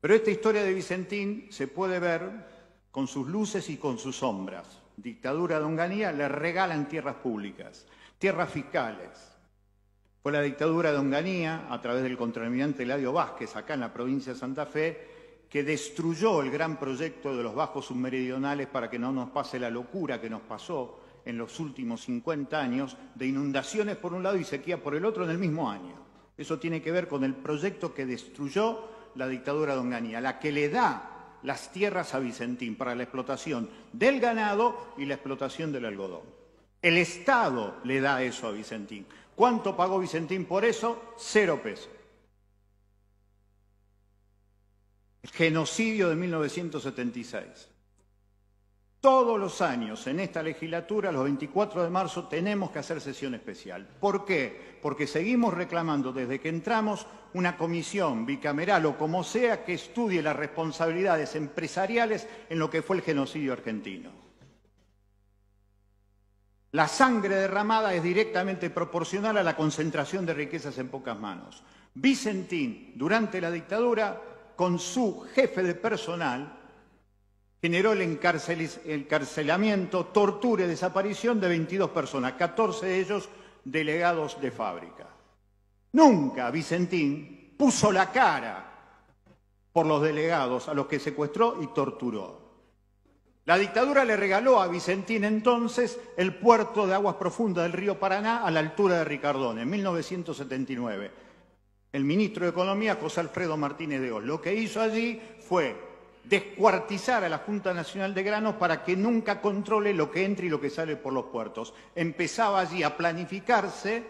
Pero esta historia de Vicentín se puede ver con sus luces y con sus sombras. Dictadura de Onganía le regalan tierras públicas, tierras fiscales. Fue la dictadura de Onganía, a través del contralmirante Eladio Vázquez, acá en la provincia de Santa Fe, que destruyó el gran proyecto de los bajos submeridionales para que no nos pase la locura que nos pasó en los últimos 50 años de inundaciones por un lado y sequía por el otro en el mismo año. Eso tiene que ver con el proyecto que destruyó la dictadura de Onganía, la que le da las tierras a Vicentín para la explotación del ganado y la explotación del algodón. El Estado le da eso a Vicentín. ¿Cuánto pagó Vicentín por eso? Cero pesos. El genocidio de 1976. Todos los años en esta legislatura, los 24 de marzo, tenemos que hacer sesión especial. ¿Por qué? Porque seguimos reclamando desde que entramos una comisión bicameral o como sea que estudie las responsabilidades empresariales en lo que fue el genocidio argentino. La sangre derramada es directamente proporcional a la concentración de riquezas en pocas manos. Vicentín, durante la dictadura, con su jefe de personal, generó el encarcelamiento, tortura y desaparición de 22 personas, 14 de ellos delegados de fábrica. Nunca Vicentín puso la cara por los delegados a los que secuestró y torturó. La dictadura le regaló a Vicentín entonces el puerto de aguas profundas del río Paraná a la altura de Ricardón en 1979. El ministro de Economía, José Alfredo Martínez de Oz, lo que hizo allí fue descuartizar a la Junta Nacional de Granos para que nunca controle lo que entra y lo que sale por los puertos. Empezaba allí a planificarse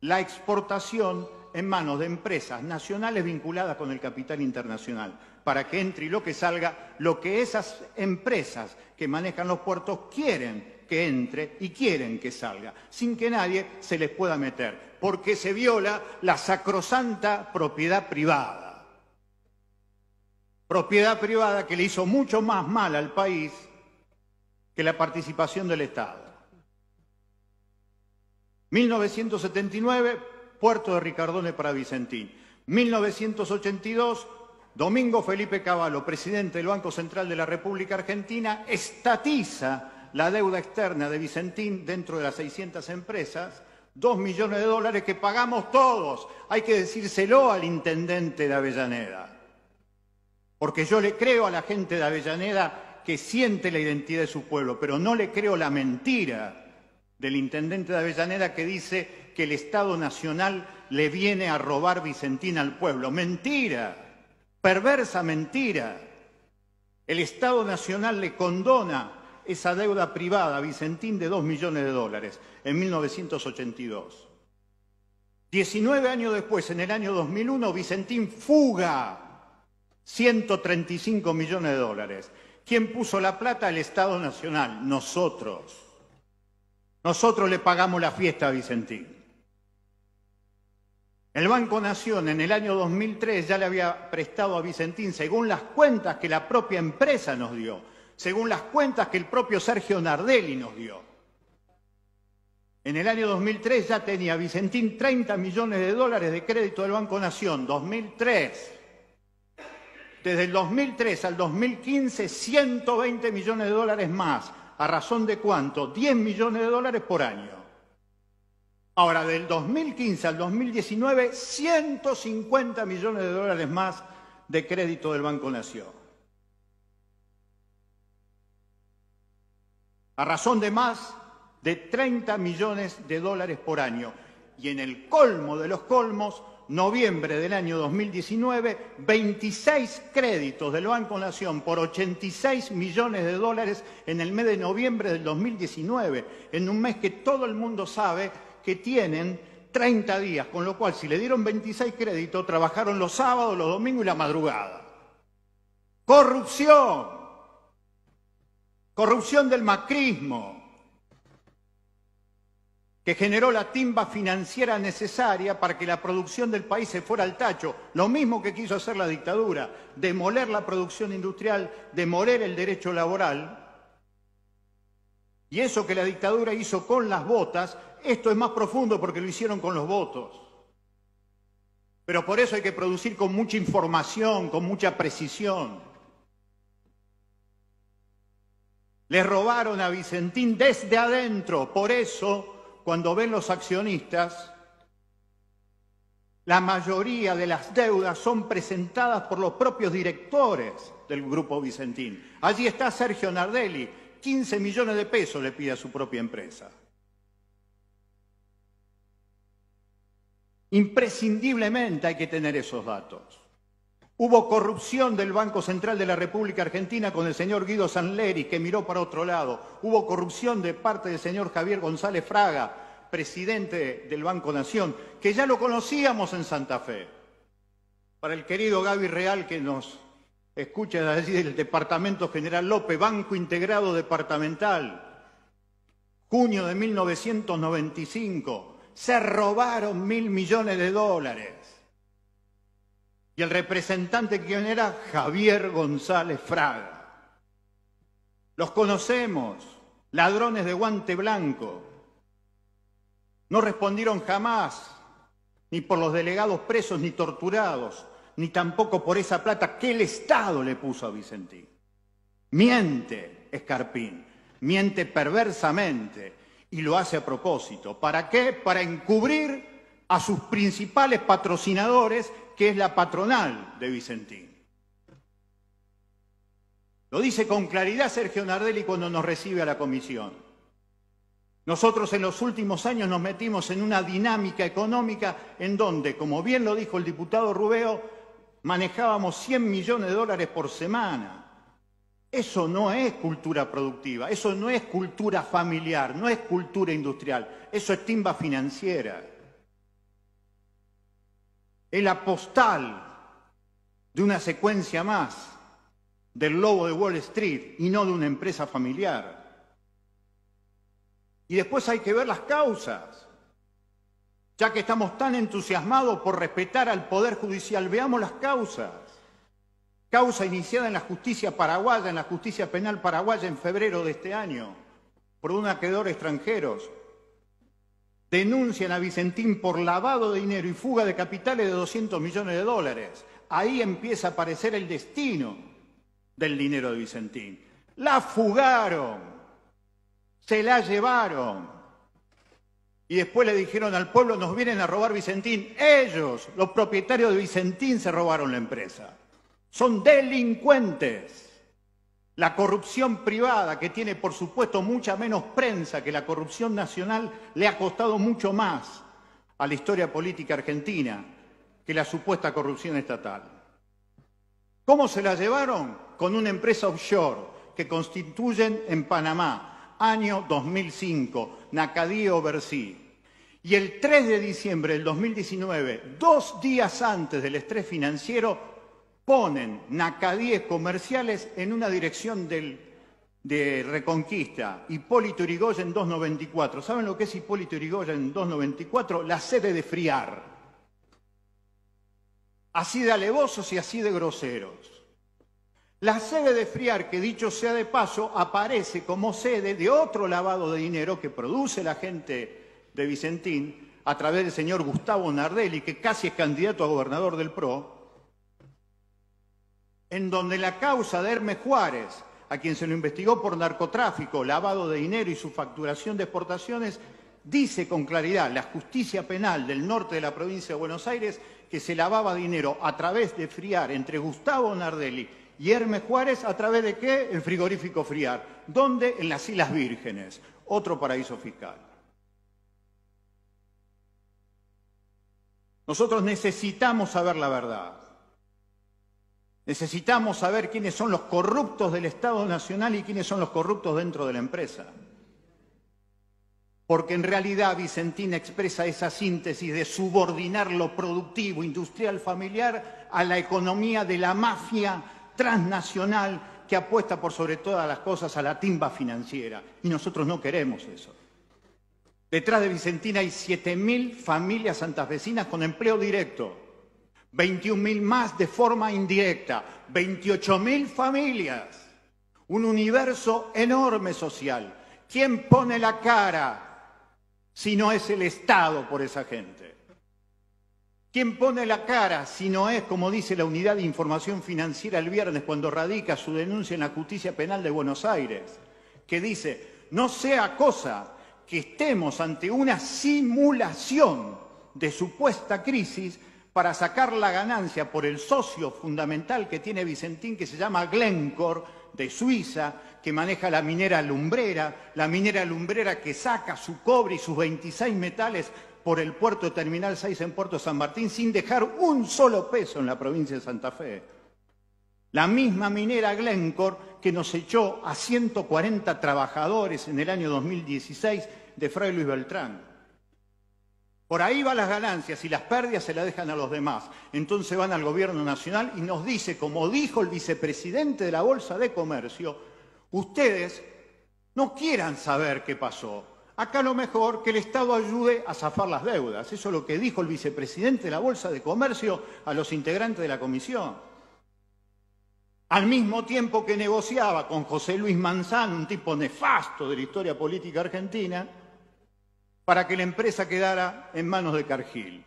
la exportación en manos de empresas nacionales vinculadas con el capital internacional, para que entre y lo que salga, lo que esas empresas que manejan los puertos quieren que entre y quieren que salga, sin que nadie se les pueda meter, porque se viola la sacrosanta propiedad privada propiedad privada que le hizo mucho más mal al país que la participación del Estado. 1979, Puerto de Ricardone para Vicentín. 1982, Domingo Felipe Cavallo, presidente del Banco Central de la República Argentina, estatiza la deuda externa de Vicentín dentro de las 600 empresas, 2 millones de dólares que pagamos todos. Hay que decírselo al intendente de Avellaneda porque yo le creo a la gente de Avellaneda que siente la identidad de su pueblo, pero no le creo la mentira del intendente de Avellaneda que dice que el Estado Nacional le viene a robar Vicentín al pueblo. Mentira, perversa mentira. El Estado Nacional le condona esa deuda privada a Vicentín de 2 millones de dólares en 1982. 19 años después, en el año 2001, Vicentín fuga 135 millones de dólares. ¿Quién puso la plata? El Estado Nacional, nosotros. Nosotros le pagamos la fiesta a Vicentín. El Banco Nación en el año 2003 ya le había prestado a Vicentín, según las cuentas que la propia empresa nos dio, según las cuentas que el propio Sergio Nardelli nos dio. En el año 2003 ya tenía Vicentín 30 millones de dólares de crédito del Banco Nación, 2003 desde el 2003 al 2015 120 millones de dólares más, a razón de cuánto, 10 millones de dólares por año. Ahora, del 2015 al 2019, 150 millones de dólares más de crédito del Banco Nación. A razón de más de 30 millones de dólares por año. Y en el colmo de los colmos, noviembre del año 2019, 26 créditos del Banco Nación por 86 millones de dólares en el mes de noviembre del 2019, en un mes que todo el mundo sabe que tienen 30 días, con lo cual si le dieron 26 créditos, trabajaron los sábados, los domingos y la madrugada. Corrupción. Corrupción del macrismo que generó la timba financiera necesaria para que la producción del país se fuera al tacho, lo mismo que quiso hacer la dictadura, demoler la producción industrial, demoler el derecho laboral. Y eso que la dictadura hizo con las botas, esto es más profundo porque lo hicieron con los votos. Pero por eso hay que producir con mucha información, con mucha precisión. Les robaron a Vicentín desde adentro, por eso cuando ven los accionistas, la mayoría de las deudas son presentadas por los propios directores del Grupo Vicentín. Allí está Sergio Nardelli, 15 millones de pesos le pide a su propia empresa. Imprescindiblemente hay que tener esos datos. Hubo corrupción del Banco Central de la República Argentina con el señor Guido Sanleri, que miró para otro lado. Hubo corrupción de parte del señor Javier González Fraga, presidente del Banco Nación, que ya lo conocíamos en Santa Fe. Para el querido Gaby Real, que nos escucha desde el Departamento General López, Banco Integrado Departamental, junio de 1995, se robaron mil millones de dólares y el representante, ¿quién era? Javier González Fraga. Los conocemos, ladrones de guante blanco. No respondieron jamás, ni por los delegados presos, ni torturados, ni tampoco por esa plata que el Estado le puso a Vicentín. Miente, Escarpín, miente perversamente y lo hace a propósito. ¿Para qué? Para encubrir a sus principales patrocinadores que es la patronal de Vicentín. Lo dice con claridad Sergio Nardelli cuando nos recibe a la comisión. Nosotros en los últimos años nos metimos en una dinámica económica en donde, como bien lo dijo el diputado Rubeo, manejábamos 100 millones de dólares por semana. Eso no es cultura productiva, eso no es cultura familiar, no es cultura industrial, eso es timba financiera el apostal de una secuencia más del lobo de Wall Street y no de una empresa familiar. Y después hay que ver las causas. Ya que estamos tan entusiasmados por respetar al Poder Judicial, veamos las causas. Causa iniciada en la justicia paraguaya, en la justicia penal paraguaya en febrero de este año, por un acreedor extranjero denuncian a Vicentín por lavado de dinero y fuga de capitales de 200 millones de dólares. Ahí empieza a aparecer el destino del dinero de Vicentín. La fugaron, se la llevaron. Y después le dijeron al pueblo, nos vienen a robar Vicentín. Ellos, los propietarios de Vicentín, se robaron la empresa. Son delincuentes. La corrupción privada, que tiene por supuesto mucha menos prensa que la corrupción nacional, le ha costado mucho más a la historia política argentina que la supuesta corrupción estatal. ¿Cómo se la llevaron? Con una empresa offshore que constituyen en Panamá, año 2005, Nacadío Versi. Y el 3 de diciembre del 2019, dos días antes del estrés financiero, ponen nacadíes comerciales en una dirección de Reconquista, Hipólito Yrigoyen 294. ¿Saben lo que es Hipólito Yrigoyen 294? La sede de friar. Así de alevosos y así de groseros. La sede de Friar, que dicho sea de paso, aparece como sede de otro lavado de dinero que produce la gente de Vicentín a través del señor Gustavo Nardelli, que casi es candidato a gobernador del PRO, en donde la causa de Hermes Juárez, a quien se lo investigó por narcotráfico, lavado de dinero y su facturación de exportaciones, dice con claridad la justicia penal del norte de la provincia de Buenos Aires que se lavaba dinero a través de friar entre Gustavo Nardelli y Hermes Juárez, ¿a través de qué? El frigorífico friar. ¿Dónde? En las Islas Vírgenes, otro paraíso fiscal. Nosotros necesitamos saber la verdad. Necesitamos saber quiénes son los corruptos del Estado Nacional y quiénes son los corruptos dentro de la empresa. Porque en realidad Vicentina expresa esa síntesis de subordinar lo productivo, industrial, familiar a la economía de la mafia transnacional que apuesta por sobre todas las cosas a la timba financiera. Y nosotros no queremos eso. Detrás de Vicentina hay 7.000 familias santas vecinas con empleo directo 21.000 más de forma indirecta, 28.000 familias, un universo enorme social. ¿Quién pone la cara si no es el Estado por esa gente? ¿Quién pone la cara si no es, como dice la Unidad de Información Financiera el viernes cuando radica su denuncia en la Justicia Penal de Buenos Aires? Que dice, no sea cosa que estemos ante una simulación de supuesta crisis para sacar la ganancia por el socio fundamental que tiene Vicentín, que se llama Glencore, de Suiza, que maneja la minera lumbrera, la minera lumbrera que saca su cobre y sus 26 metales por el puerto Terminal 6 en Puerto San Martín sin dejar un solo peso en la provincia de Santa Fe. La misma minera Glencore que nos echó a 140 trabajadores en el año 2016 de Fray Luis Beltrán. Por ahí van las ganancias y las pérdidas se las dejan a los demás. Entonces van al gobierno nacional y nos dice, como dijo el vicepresidente de la Bolsa de Comercio, ustedes no quieran saber qué pasó. Acá lo mejor que el Estado ayude a zafar las deudas. Eso es lo que dijo el vicepresidente de la Bolsa de Comercio a los integrantes de la comisión. Al mismo tiempo que negociaba con José Luis Manzán, un tipo nefasto de la historia política argentina, para que la empresa quedara en manos de Cargill.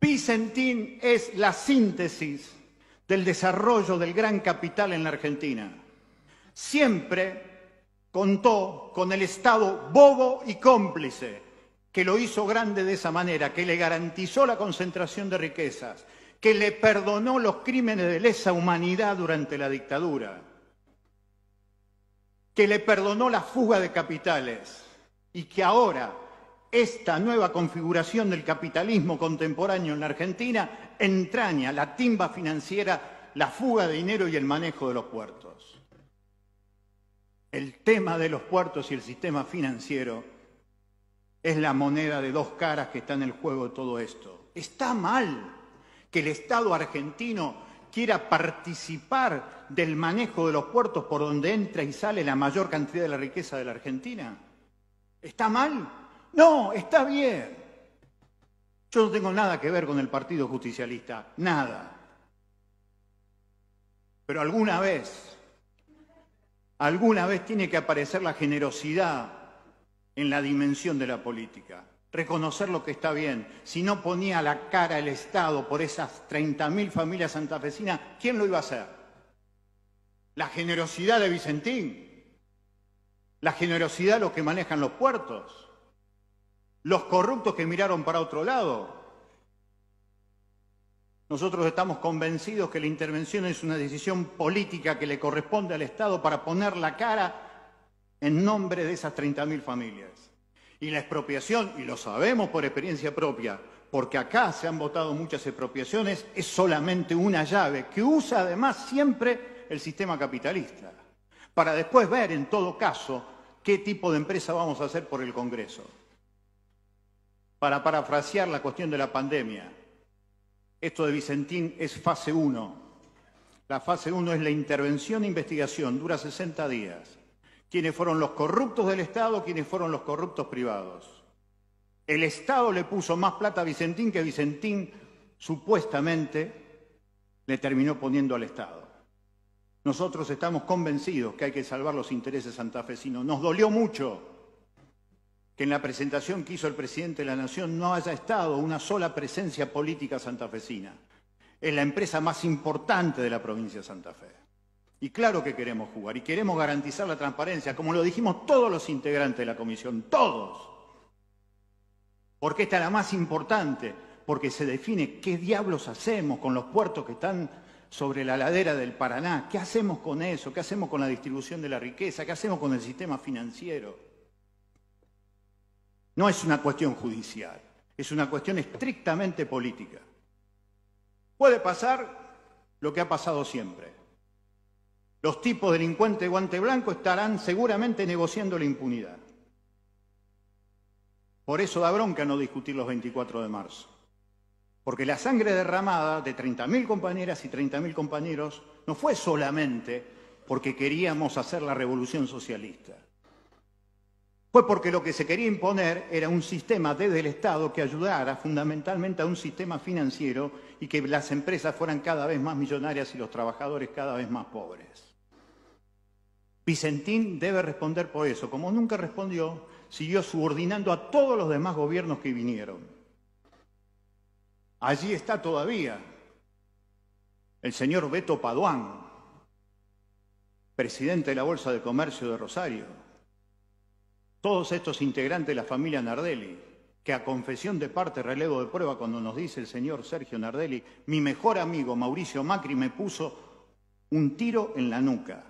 Vicentín es la síntesis del desarrollo del gran capital en la Argentina. Siempre contó con el Estado bobo y cómplice, que lo hizo grande de esa manera, que le garantizó la concentración de riquezas, que le perdonó los crímenes de lesa humanidad durante la dictadura, que le perdonó la fuga de capitales y que ahora esta nueva configuración del capitalismo contemporáneo en la Argentina entraña la timba financiera, la fuga de dinero y el manejo de los puertos. El tema de los puertos y el sistema financiero es la moneda de dos caras que está en el juego de todo esto. Está mal que el Estado argentino quiera participar del manejo de los puertos por donde entra y sale la mayor cantidad de la riqueza de la Argentina. ¿Está mal? No, está bien. Yo no tengo nada que ver con el Partido Justicialista, nada. Pero alguna vez, alguna vez tiene que aparecer la generosidad en la dimensión de la política. Reconocer lo que está bien. Si no ponía la cara el Estado por esas 30.000 familias santafesinas, ¿quién lo iba a hacer? La generosidad de Vicentín, la generosidad de los que manejan los puertos, los corruptos que miraron para otro lado. Nosotros estamos convencidos que la intervención es una decisión política que le corresponde al Estado para poner la cara en nombre de esas 30.000 familias. Y la expropiación, y lo sabemos por experiencia propia, porque acá se han votado muchas expropiaciones, es solamente una llave que usa además siempre el sistema capitalista para después ver, en todo caso, qué tipo de empresa vamos a hacer por el Congreso. Para parafrasear la cuestión de la pandemia, esto de Vicentín es fase 1. La fase 1 es la intervención e investigación, dura 60 días. Quiénes fueron los corruptos del Estado, quiénes fueron los corruptos privados. El Estado le puso más plata a Vicentín que Vicentín supuestamente le terminó poniendo al Estado. Nosotros estamos convencidos que hay que salvar los intereses santafesinos. Nos dolió mucho que en la presentación que hizo el presidente de la Nación no haya estado una sola presencia política santafesina. en la empresa más importante de la provincia de Santa Fe. Y claro que queremos jugar y queremos garantizar la transparencia, como lo dijimos todos los integrantes de la comisión, todos. Porque esta es la más importante, porque se define qué diablos hacemos con los puertos que están sobre la ladera del Paraná. ¿Qué hacemos con eso? ¿Qué hacemos con la distribución de la riqueza? ¿Qué hacemos con el sistema financiero? No es una cuestión judicial, es una cuestión estrictamente política. Puede pasar lo que ha pasado siempre. Los tipos delincuentes de guante blanco estarán seguramente negociando la impunidad. Por eso da bronca no discutir los 24 de marzo. Porque la sangre derramada de 30.000 compañeras y 30.000 compañeros no fue solamente porque queríamos hacer la revolución socialista. Fue porque lo que se quería imponer era un sistema desde el Estado que ayudara fundamentalmente a un sistema financiero y que las empresas fueran cada vez más millonarias y los trabajadores cada vez más pobres. Vicentín debe responder por eso. Como nunca respondió, siguió subordinando a todos los demás gobiernos que vinieron. Allí está todavía el señor Beto Paduán, presidente de la Bolsa de Comercio de Rosario, todos estos integrantes de la familia Nardelli, que a confesión de parte, relevo de prueba, cuando nos dice el señor Sergio Nardelli, mi mejor amigo Mauricio Macri me puso un tiro en la nuca.